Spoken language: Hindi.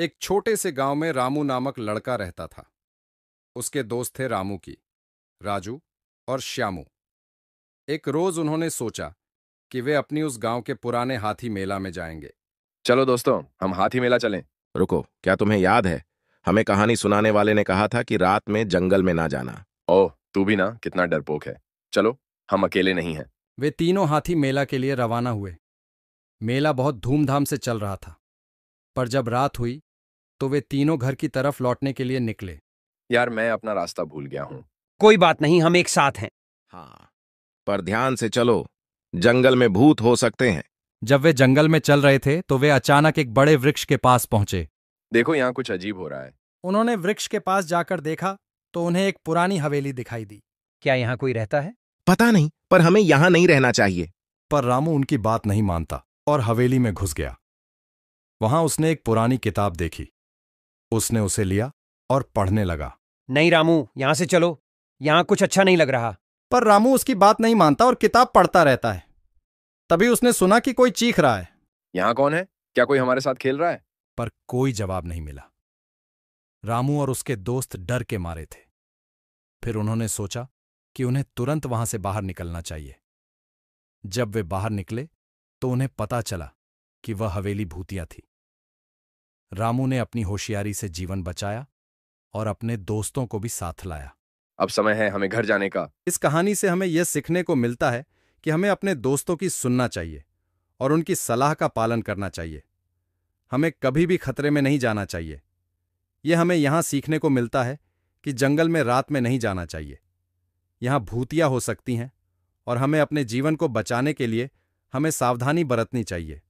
एक छोटे से गांव में रामू नामक लड़का रहता था उसके दोस्त थे रामू की राजू और श्यामू एक रोज उन्होंने सोचा कि वे अपनी उस गांव के पुराने हाथी मेला में जाएंगे चलो दोस्तों हम हाथी मेला चलें रुको क्या तुम्हें याद है हमें कहानी सुनाने वाले ने कहा था कि रात में जंगल में ना जाना ओह तू भी ना कितना डरपोक है चलो हम अकेले नहीं हैं वे तीनों हाथी मेला के लिए रवाना हुए मेला बहुत धूमधाम से चल रहा था पर जब रात हुई तो वे तीनों घर की तरफ लौटने के लिए निकले यार मैं अपना रास्ता भूल गया हूँ कोई बात नहीं हम एक साथ हैं हाँ पर ध्यान से चलो जंगल में भूत हो सकते हैं जब वे जंगल में चल रहे थे तो वे अचानक एक बड़े वृक्ष के पास पहुंचे देखो यहाँ कुछ अजीब हो रहा है उन्होंने वृक्ष के पास जाकर देखा तो उन्हें एक पुरानी हवेली दिखाई दी क्या यहाँ कोई रहता है पता नहीं पर हमें यहाँ नहीं रहना चाहिए पर रामू उनकी बात नहीं मानता और हवेली में घुस गया वहां उसने एक पुरानी किताब देखी उसने उसे लिया और पढ़ने लगा नहीं रामू यहां से चलो यहां कुछ अच्छा नहीं लग रहा पर रामू उसकी बात नहीं मानता और किताब पढ़ता रहता है तभी उसने सुना कि कोई चीख रहा है यहां कौन है क्या कोई हमारे साथ खेल रहा है पर कोई जवाब नहीं मिला रामू और उसके दोस्त डर के मारे थे फिर उन्होंने सोचा कि उन्हें तुरंत वहां से बाहर निकलना चाहिए जब वे बाहर निकले तो उन्हें पता चला कि वह हवेली भूतिया थी रामू ने अपनी होशियारी से जीवन बचाया और अपने दोस्तों को भी साथ लाया अब समय है हमें घर जाने का इस कहानी से हमें यह सीखने को मिलता है कि हमें अपने दोस्तों की सुनना चाहिए और उनकी सलाह का पालन करना चाहिए हमें कभी भी खतरे में नहीं जाना चाहिए यह हमें यहां सीखने को मिलता है कि जंगल में रात में नहीं जाना चाहिए यहां भूतिया हो सकती हैं और हमें अपने जीवन को बचाने के लिए हमें सावधानी बरतनी चाहिए